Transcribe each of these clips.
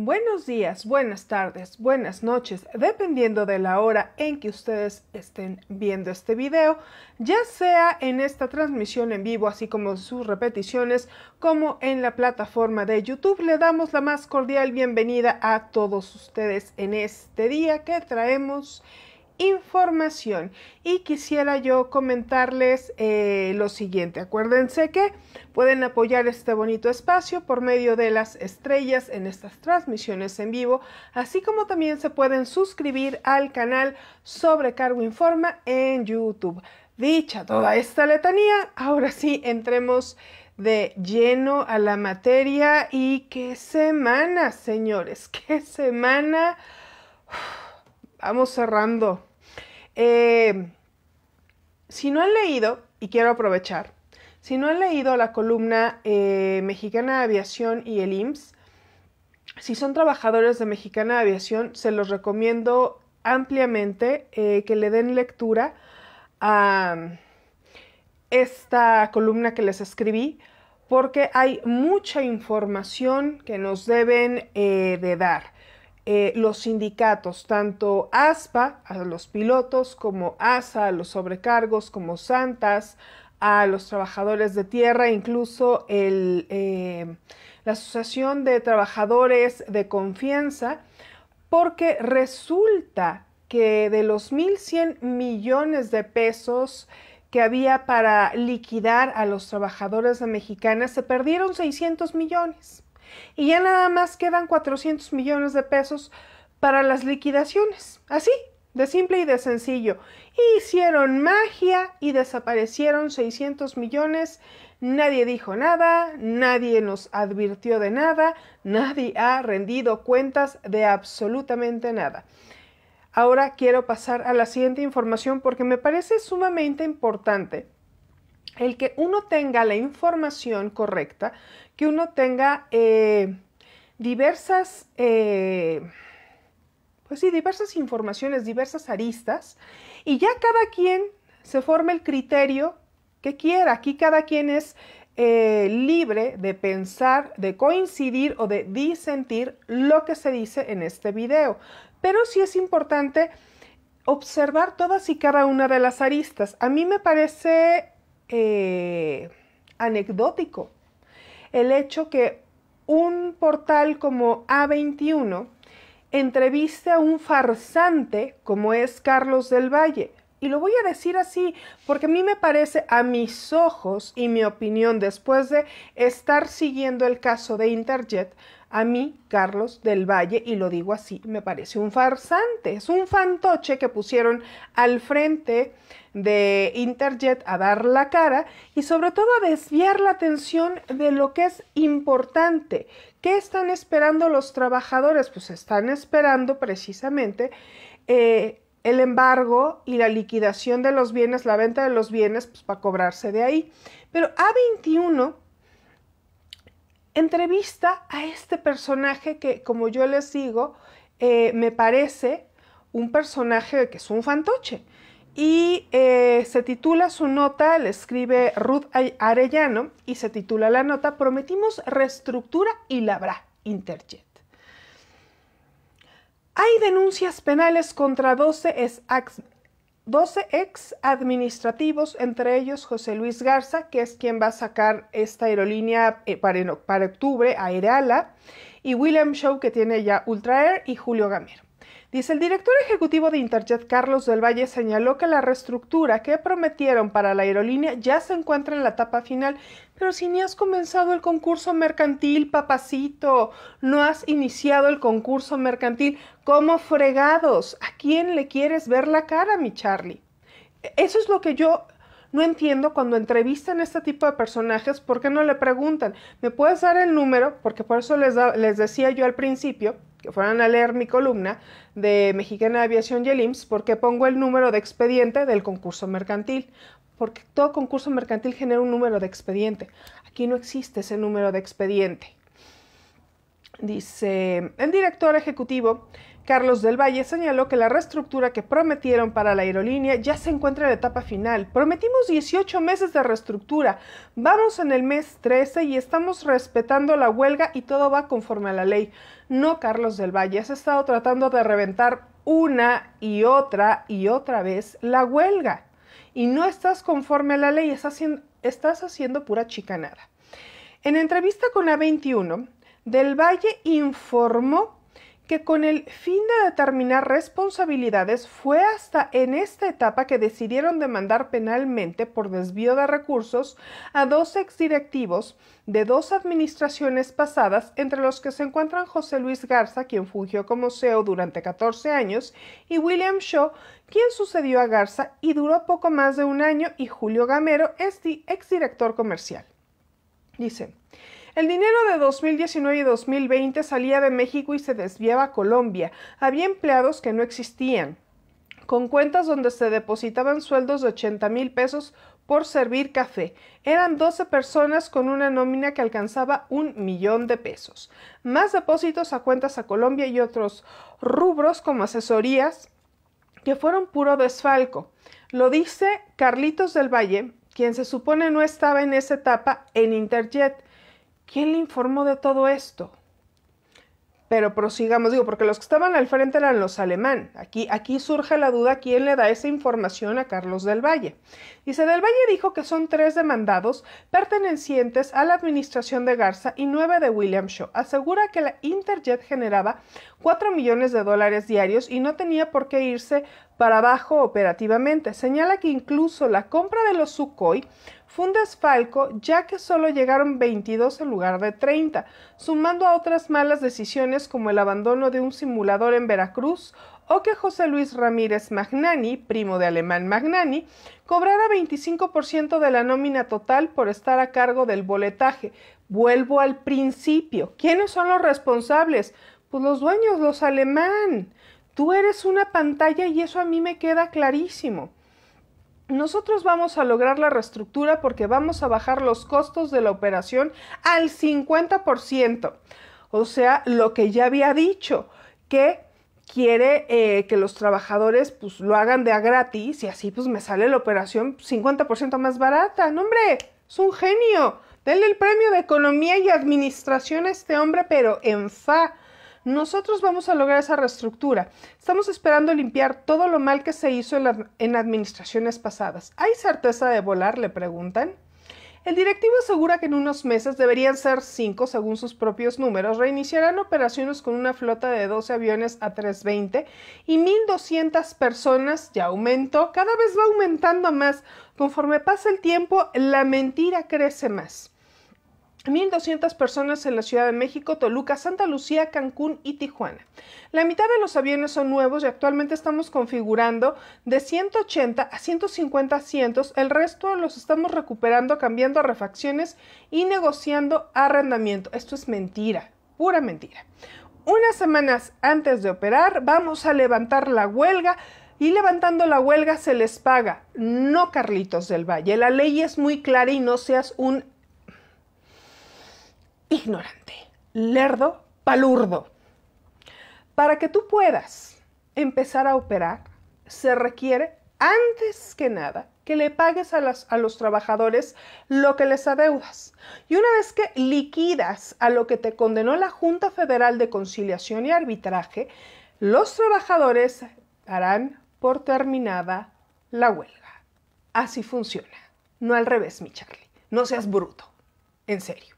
Buenos días, buenas tardes, buenas noches, dependiendo de la hora en que ustedes estén viendo este video, ya sea en esta transmisión en vivo, así como sus repeticiones, como en la plataforma de YouTube. Le damos la más cordial bienvenida a todos ustedes en este día que traemos información y quisiera yo comentarles eh, lo siguiente. Acuérdense que pueden apoyar este bonito espacio por medio de las estrellas en estas transmisiones en vivo, así como también se pueden suscribir al canal Sobrecargo Informa en YouTube. Dicha toda esta letanía, ahora sí entremos de lleno a la materia y qué semana, señores, qué semana. vamos cerrando eh, si no han leído, y quiero aprovechar, si no han leído la columna eh, Mexicana de Aviación y el IMSS, si son trabajadores de Mexicana de Aviación, se los recomiendo ampliamente eh, que le den lectura a esta columna que les escribí, porque hay mucha información que nos deben de dar. Eh, los sindicatos, tanto ASPA a los pilotos, como ASA a los sobrecargos, como Santas a los trabajadores de tierra, incluso el, eh, la Asociación de Trabajadores de Confianza, porque resulta que de los 1.100 millones de pesos que había para liquidar a los trabajadores de mexicanas, se perdieron 600 millones. Y ya nada más quedan 400 millones de pesos para las liquidaciones. Así, de simple y de sencillo. Hicieron magia y desaparecieron 600 millones. Nadie dijo nada, nadie nos advirtió de nada, nadie ha rendido cuentas de absolutamente nada. Ahora quiero pasar a la siguiente información porque me parece sumamente importante el que uno tenga la información correcta, que uno tenga eh, diversas, eh, pues sí, diversas informaciones, diversas aristas, y ya cada quien se forme el criterio que quiera. Aquí cada quien es eh, libre de pensar, de coincidir o de disentir lo que se dice en este video. Pero sí es importante observar todas y cada una de las aristas. A mí me parece eh, anecdótico. El hecho que un portal como A21 entreviste a un farsante como es Carlos del Valle. Y lo voy a decir así porque a mí me parece, a mis ojos y mi opinión, después de estar siguiendo el caso de Interjet, a mí, Carlos del Valle, y lo digo así, me parece un farsante, es un fantoche que pusieron al frente de Interjet a dar la cara y sobre todo a desviar la atención de lo que es importante. ¿Qué están esperando los trabajadores? Pues están esperando precisamente... Eh, el embargo y la liquidación de los bienes, la venta de los bienes, pues para cobrarse de ahí. Pero A21 entrevista a este personaje que, como yo les digo, eh, me parece un personaje que es un fantoche. Y eh, se titula su nota, le escribe Ruth Arellano y se titula la nota Prometimos reestructura y la habrá, Interjet. Hay denuncias penales contra 12 ex 12 ex administrativos, entre ellos José Luis Garza, que es quien va a sacar esta aerolínea eh, para, octubre, Aerala, y William Shaw, que tiene ya Ultra Air, y Julio Gamero. Dice, el director ejecutivo de Interjet, Carlos del Valle, señaló que la reestructura que prometieron para la aerolínea ya se encuentra en la etapa final, pero si ni has comenzado el concurso mercantil, papacito, no has iniciado el concurso mercantil, ¿cómo fregados? ¿A quién le quieres ver la cara, mi Charlie? Eso es lo que yo no entiendo cuando entrevistan a este tipo de personajes, ¿por qué no le preguntan? ¿Me puedes dar el número? Porque por eso les decía yo al principio que fueran a leer mi columna de Mexicana Aviación y porque pongo el número de expediente del concurso mercantil, porque todo concurso mercantil genera un número de expediente. Aquí no existe ese número de expediente. Dice, el director ejecutivo Carlos del Valle señaló que la reestructura que prometieron para la aerolínea ya se encuentra en la etapa final. Prometimos 18 meses de reestructura. Vamos en el mes 13 y estamos respetando la huelga y todo va conforme a la ley. No, Carlos del Valle, has estado tratando de reventar una y otra y otra vez la huelga. Y no estás conforme a la ley, estás haciendo, estás haciendo pura chicanada. En entrevista con A21, Del Valle informó que con el fin de determinar responsabilidades fue hasta en esta etapa que decidieron demandar penalmente por desvío de recursos a dos exdirectivos de dos administraciones pasadas, entre los que se encuentran José Luis Garza, quien fungió como CEO durante 14 años, y William Shaw, quien sucedió a Garza y duró poco más de un año, y Julio Gamero, este ex director comercial. Dice, el dinero de 2019 y 2020 salía de México y se desviaba a Colombia. Había empleados que no existían, con cuentas donde se depositaban sueldos de 80 mil pesos por servir café. Eran 12 personas con una nómina que alcanzaba un millón de pesos. Más depósitos a cuentas a Colombia y otros rubros como asesorías que fueron puro desfalco. Lo dice Carlitos del Valle, quien se supone no estaba en esa etapa en Interjet, ¿Quién le informó de todo esto? Pero prosigamos, digo, porque los que estaban al frente eran los alemán. Aquí, aquí surge la duda quién le da esa información a Carlos del Valle. Dice, del Valle dijo que son tres demandados pertenecientes a la administración de Garza y nueve de William Shaw. Asegura que la Interjet generaba 4 millones de dólares diarios y no tenía por qué irse para abajo operativamente. Señala que incluso la compra de los Sukhoi fue un desfalco ya que solo llegaron 22 en lugar de 30, sumando a otras malas decisiones como el abandono de un simulador en Veracruz o que José Luis Ramírez Magnani, primo de Alemán Magnani, cobrara 25% de la nómina total por estar a cargo del boletaje. Vuelvo al principio. ¿Quiénes son los responsables? Pues los dueños, los alemán. Tú eres una pantalla y eso a mí me queda clarísimo. Nosotros vamos a lograr la reestructura porque vamos a bajar los costos de la operación al 50%. O sea, lo que ya había dicho, que quiere eh, que los trabajadores pues lo hagan de a gratis y así pues me sale la operación 50% más barata. No, hombre, es un genio. Denle el premio de economía y administración a este hombre, pero en nosotros vamos a lograr esa reestructura. Estamos esperando limpiar todo lo mal que se hizo en, administraciones pasadas. ¿Hay certeza de volar? Le preguntan. El directivo asegura que en unos meses deberían ser cinco, según sus propios números, reiniciarán operaciones con una flota de 12 aviones A320 y 1.200 personas, ya aumentó, cada vez va aumentando más. Conforme pasa el tiempo, la mentira crece más. 1.200 personas en la Ciudad de México, Toluca, Santa Lucía, Cancún y Tijuana. La mitad de los aviones son nuevos y actualmente estamos configurando de 180 a 150 asientos. El resto los estamos recuperando, cambiando refacciones y negociando arrendamiento. Esto es mentira, pura mentira. Unas semanas antes de operar vamos a levantar la huelga y levantando la huelga se les paga. No, Carlitos del Valle, la ley es muy clara y no seas un ignorante, lerdo, palurdo. Para que tú puedas empezar a operar, se requiere antes que nada que le pagues a, los trabajadores lo que les adeudas. Y una vez que liquidas a lo que te condenó la Junta Federal de Conciliación y Arbitraje, los trabajadores harán por terminada la huelga. Así funciona. No al revés, mi Charlie. No seas bruto. En serio.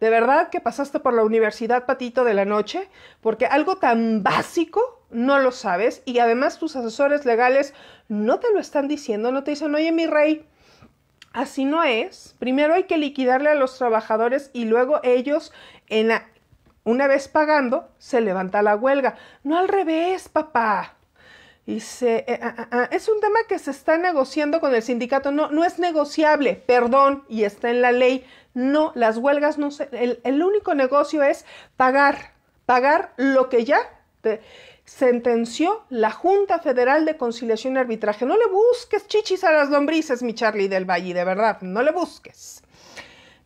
De verdad que pasaste por la universidad patito de la noche, porque algo tan básico no lo sabes y además tus asesores legales no te lo están diciendo, no te dicen, oye mi rey, así no es. Primero hay que liquidarle a los trabajadores y luego ellos en una vez pagando, se levanta la huelga. No al revés, papá. dice eh, ah, ah, ah, es un tema que se está negociando con el sindicato. No, no es negociable, perdón, y está en la ley. No, las huelgas no se... El, único negocio es pagar, pagar lo que ya te sentenció la Junta Federal de Conciliación y Arbitraje. No le busques chichis a las lombrices, mi Charlie del Valle, de verdad, no le busques.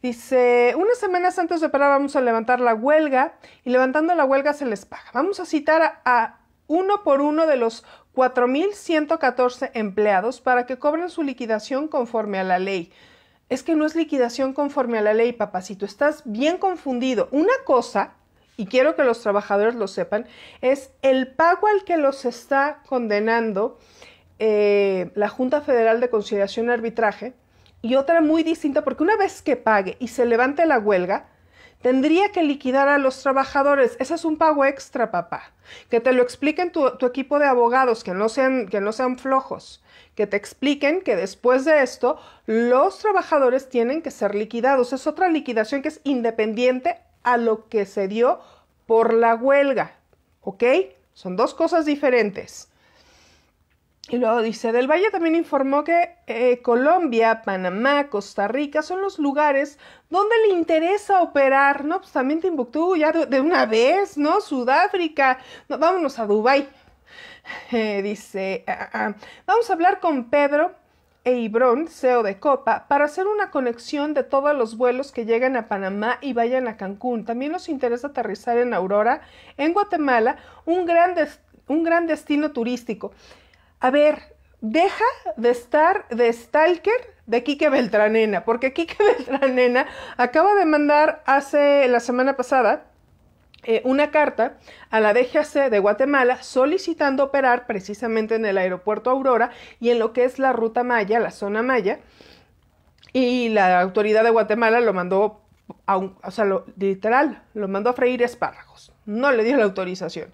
Dice, unas semanas antes de parar vamos a levantar la huelga y levantando la huelga se les paga. Vamos a citar a, a uno por uno de los 4.114 empleados para que cobren su liquidación conforme a la ley es que no es liquidación conforme a la ley, si tú Estás bien confundido. Una cosa, y quiero que los trabajadores lo sepan, es el pago al que los está condenando eh, la Junta Federal de Conciliación y Arbitraje, y otra muy distinta, porque una vez que pague y se levante la huelga, tendría que liquidar a los trabajadores. Ese es un pago extra, papá. Que te lo expliquen tu, tu, equipo de abogados, que no, sean, que no sean flojos. Que te expliquen que después de esto, los trabajadores tienen que ser liquidados. Es otra liquidación que es independiente a lo que se dio por la huelga. ¿Ok? Son dos cosas diferentes. Y luego dice, Del Valle también informó que eh, Colombia, Panamá, Costa Rica son los lugares donde le interesa operar, ¿no? Pues también Timbuktu, ya de, una vez, ¿no? Sudáfrica, vámonos a Dubái. Eh, dice, ah, ah, ah, vamos a hablar con Pedro e Ibrón, CEO de Copa, para hacer una conexión de todos los vuelos que llegan a Panamá y vayan a Cancún. También nos interesa aterrizar en Aurora, en Guatemala, un un gran destino turístico a ver, deja de estar de stalker de Quique Beltranena, porque Quique Beltranena acaba de mandar hace la semana pasada eh, una carta a la DGAC de Guatemala solicitando operar precisamente en el aeropuerto Aurora y en lo que es la ruta Maya, la zona Maya, y la autoridad de Guatemala lo mandó, a o sea, literal, lo mandó a freír espárragos, no le dio la autorización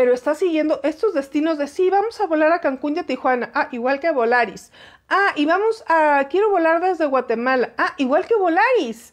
pero está siguiendo estos destinos de sí, vamos a volar a Cancún y a Tijuana, ah, igual que Volaris, ah, y vamos a, quiero volar desde Guatemala, ah, igual que Volaris.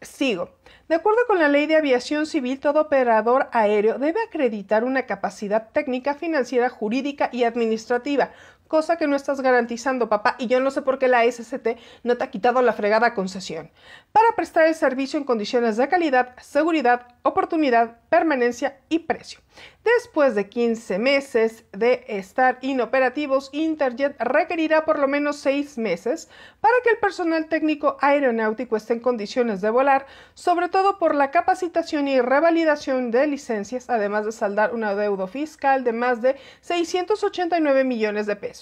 Sigo. De acuerdo con la ley de aviación civil, todo operador aéreo debe acreditar una capacidad técnica, financiera, jurídica y administrativa cosa que no estás garantizando, papá, y yo no sé por qué la SCT no te ha quitado la fregada concesión, para prestar el servicio en condiciones de calidad, seguridad, oportunidad, permanencia y precio. Después de 15 meses de estar inoperativos, Interjet requerirá por lo menos 6 meses para que el personal técnico aeronáutico esté en condiciones de volar, sobre todo por la capacitación y revalidación de licencias, además de saldar una deuda fiscal de más de 689 millones de pesos.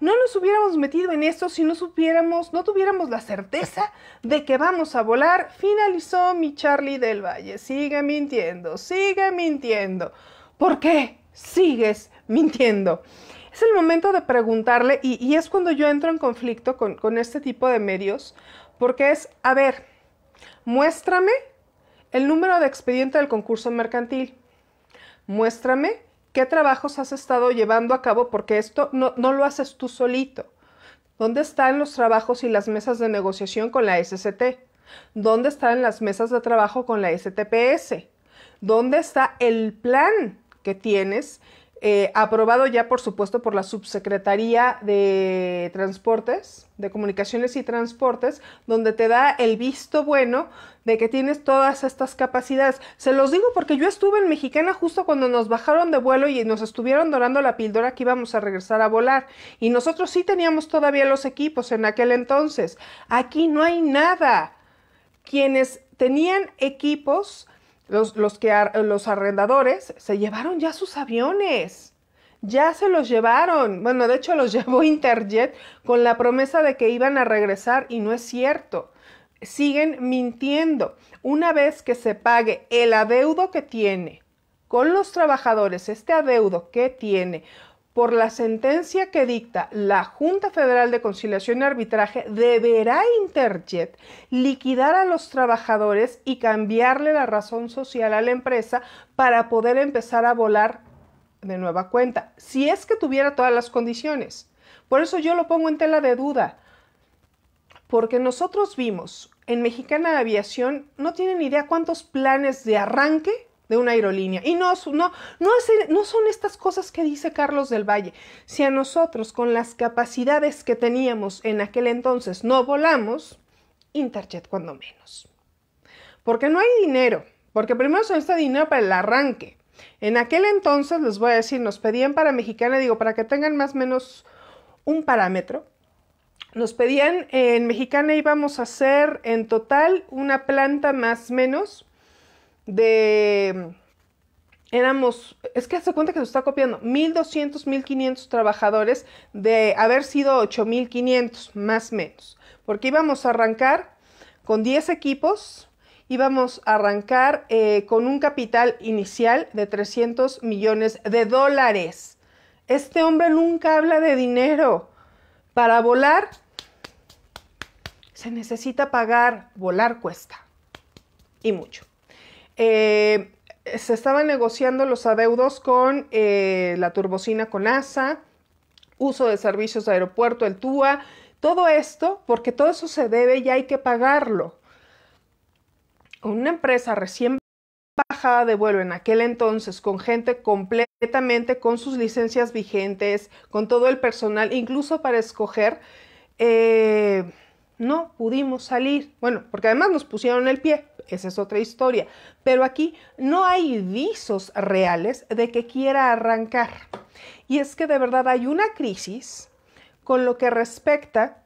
No nos hubiéramos metido en esto si no supiéramos, no tuviéramos la certeza de que vamos a volar, finalizó mi Charlie del Valle. Sigue mintiendo, sigue mintiendo. ¿Por qué sigues mintiendo? Es el momento de preguntarle y, es cuando yo entro en conflicto con este tipo de medios, porque es, a ver, muéstrame el número de expediente del concurso mercantil. Muéstrame ¿Qué trabajos has estado llevando a cabo? Porque esto no, lo haces tú solito. ¿Dónde están los trabajos y las mesas de negociación con la SCT? ¿Dónde están las mesas de trabajo con la STPS? ¿Dónde está el plan que tienes eh, aprobado ya por supuesto por la Subsecretaría de Transportes, de Comunicaciones y Transportes, donde te da el visto bueno de que tienes todas estas capacidades. Se los digo porque yo estuve en Mexicana justo cuando nos bajaron de vuelo y nos estuvieron dorando la píldora que íbamos a regresar a volar. Y nosotros sí teníamos todavía los equipos en aquel entonces. Aquí no hay nada. Quienes tenían equipos los, que los arrendadores se llevaron ya sus aviones. Ya se los llevaron. Bueno, de hecho los llevó Interjet con la promesa de que iban a regresar y no es cierto. Siguen mintiendo. Una vez que se pague el adeudo que tiene con los trabajadores, este adeudo que tiene por la sentencia que dicta la Junta Federal de Conciliación y Arbitraje, deberá Interjet liquidar a los trabajadores y cambiarle la razón social a la empresa para poder empezar a volar de nueva cuenta, si es que tuviera todas las condiciones. Por eso yo lo pongo en tela de duda, porque nosotros vimos en Mexicana Aviación, no tienen idea cuántos planes de arranque de una aerolínea. Y no, no, no, no son estas cosas que dice Carlos del Valle. Si a nosotros, con las capacidades que teníamos en aquel entonces, no volamos, Interjet cuando menos. Porque no hay dinero, porque primero se necesita dinero para el arranque. En aquel entonces, les voy a decir, nos pedían para mexicana, digo, para que tengan más o menos un parámetro, nos pedían en mexicana íbamos a hacer en total una planta más menos de... Éramos, es que se cuenta que se está copiando, 1.200, 1.500 trabajadores de haber sido 8.500, más o menos. Porque íbamos a arrancar con 10 equipos, íbamos a arrancar eh, con un capital inicial de 300 millones de dólares. Este hombre nunca habla de dinero. Para volar se necesita pagar, volar cuesta. Y mucho. Eh, se estaban negociando los adeudos con eh, la turbocina con ASA, uso de servicios de aeropuerto, el TUA, todo esto, porque todo eso se debe y hay que pagarlo. Una empresa recién bajada de vuelo en aquel entonces, con gente completamente con sus licencias vigentes, con todo el personal, incluso para escoger, eh, no pudimos salir. Bueno, porque además nos pusieron el pie, esa es otra historia. Pero aquí no hay visos reales de que quiera arrancar. Y es que de verdad hay una crisis con lo que respecta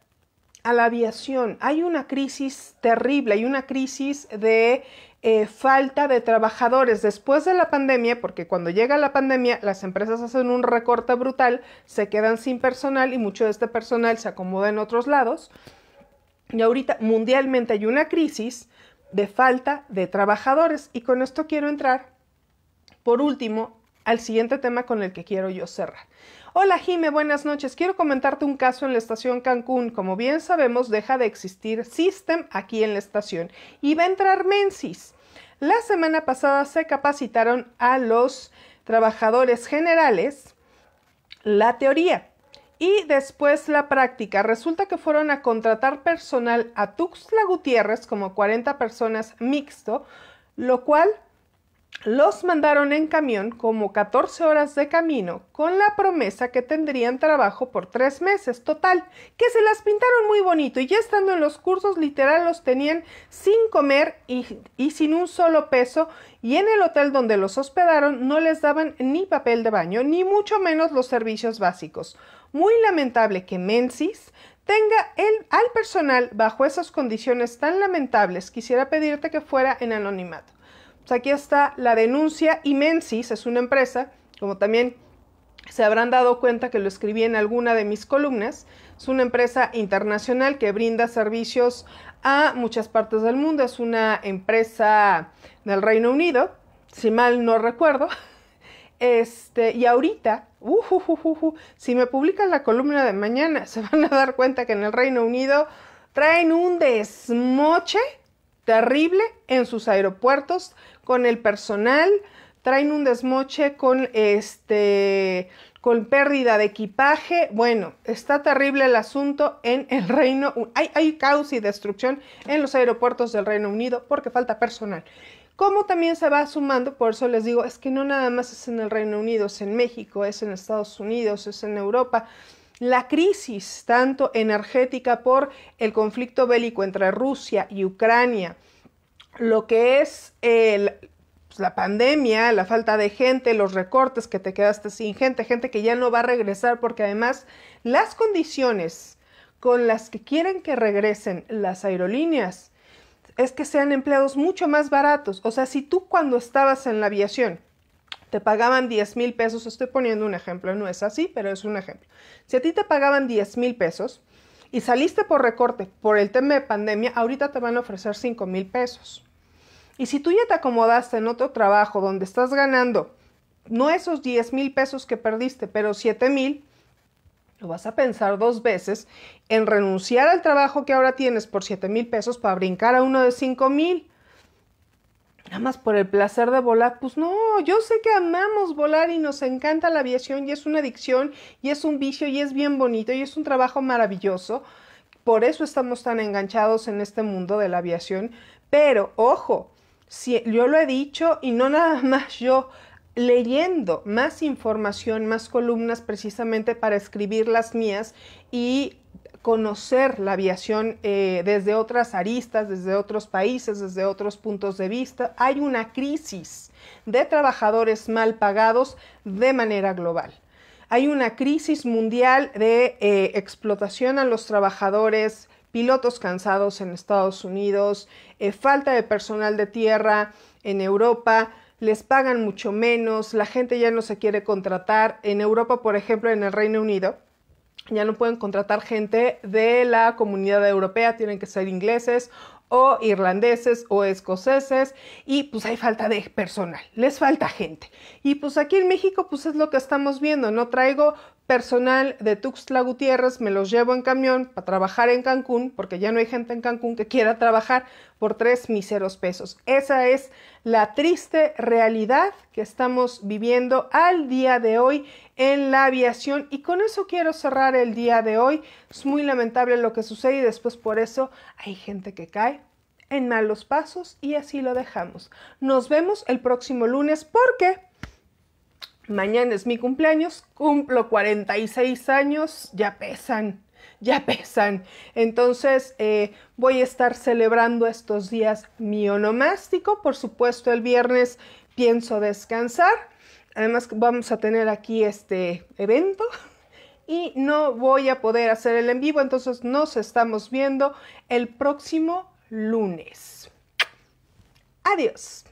a la aviación. Hay una crisis terrible, hay una crisis de eh, falta de trabajadores después de la pandemia, porque cuando llega la pandemia las empresas hacen un recorte brutal, se quedan sin personal y mucho de este personal se acomoda en otros lados. Y ahorita mundialmente hay una crisis de falta de trabajadores. Y con esto quiero entrar, por último, al siguiente tema con el que quiero yo cerrar. Hola Jime, buenas noches. Quiero comentarte un caso en la estación Cancún. Como bien sabemos, deja de existir System aquí en la estación y va a entrar Mensis. La semana pasada se capacitaron a los trabajadores generales la teoría y después la práctica. Resulta que fueron a contratar personal a Tuxtla Gutiérrez, como 40 personas mixto, lo cual los mandaron en camión como 14 horas de camino con la promesa que tendrían trabajo por tres meses total, que se las pintaron muy bonito y ya estando en los cursos literal los tenían sin comer y, y sin un solo peso y en el hotel donde los hospedaron no les daban ni papel de baño ni mucho menos los servicios básicos muy lamentable que Menzies tenga el, al personal bajo esas condiciones tan lamentables. Quisiera pedirte que fuera en anonimato. Pues aquí está la denuncia y Menzies es una empresa, como también se habrán dado cuenta que lo escribí en alguna de mis columnas. Es una empresa internacional que brinda servicios a muchas partes del mundo. Es una empresa del Reino Unido, si mal no recuerdo. Este, y ahorita si me publican la columna de mañana, se van a dar cuenta que en el Reino Unido traen un desmoche terrible en sus aeropuertos con el personal, traen un desmoche con este con pérdida de equipaje. Bueno, está terrible el asunto en el Reino Hay, hay caos y destrucción en los aeropuertos del Reino Unido porque falta personal como también se va sumando, por eso les digo, es que no nada más es en el Reino Unido, es en México, es en Estados Unidos, es en Europa. La crisis, tanto energética por el conflicto bélico entre Rusia y Ucrania, lo que es pues, la pandemia, la falta de gente, los recortes que te quedaste sin gente, gente que ya no va a regresar porque además las condiciones con las que quieren que regresen las aerolíneas es que sean empleados mucho más baratos. O sea, si tú cuando estabas en la aviación te pagaban 10 mil pesos, estoy poniendo un ejemplo, no es así, pero es un ejemplo. Si a ti te pagaban 10 mil pesos y saliste por recorte por el tema de pandemia, ahorita te van a ofrecer 5 mil pesos. Y si tú ya te acomodaste en otro trabajo donde estás ganando no esos 10 mil pesos que perdiste, pero 7 mil, lo vas a pensar dos veces en renunciar al trabajo que ahora tienes por 7 mil pesos para brincar a uno de 5 mil. Nada más por el placer de volar, pues no, yo sé que amamos volar y nos encanta la aviación y es una adicción y es un vicio y es bien bonito y es un trabajo maravilloso. Por eso estamos tan enganchados en este mundo de la aviación. Pero ojo, si, yo lo he dicho y no nada más yo, leyendo más información, más columnas precisamente para escribir las mías y conocer la aviación eh, desde otras aristas, desde otros países, desde otros puntos de vista. Hay una crisis de trabajadores mal pagados de manera global. Hay una crisis mundial de eh, explotación a los trabajadores, pilotos cansados en Estados Unidos, eh, falta de personal de tierra en Europa, les pagan mucho menos, la gente ya no se quiere contratar. En Europa, por ejemplo, en el Reino Unido, ya no pueden contratar gente de la comunidad europea, tienen que ser ingleses o irlandeses o escoceses y pues hay falta de personal, les falta gente. Y pues aquí en México pues es lo que estamos viendo, no traigo personal de Tuxtla Gutiérrez me los llevo en camión para trabajar en Cancún, porque ya no hay gente en Cancún que quiera trabajar por tres miseros pesos. Esa es la triste realidad que estamos viviendo al día de hoy en la aviación y con eso quiero cerrar el día de hoy. Es muy lamentable lo que sucede y después por eso hay gente que cae, en malos pasos y así lo dejamos. Nos vemos el próximo lunes porque Mañana es mi cumpleaños, cumplo 46 años, ya pesan, ya pesan. Entonces eh, voy a estar celebrando estos días mi onomástico. Por supuesto, el viernes pienso descansar. Además vamos a tener aquí este evento y no voy a poder hacer el en vivo. Entonces nos estamos viendo el próximo lunes. Adiós.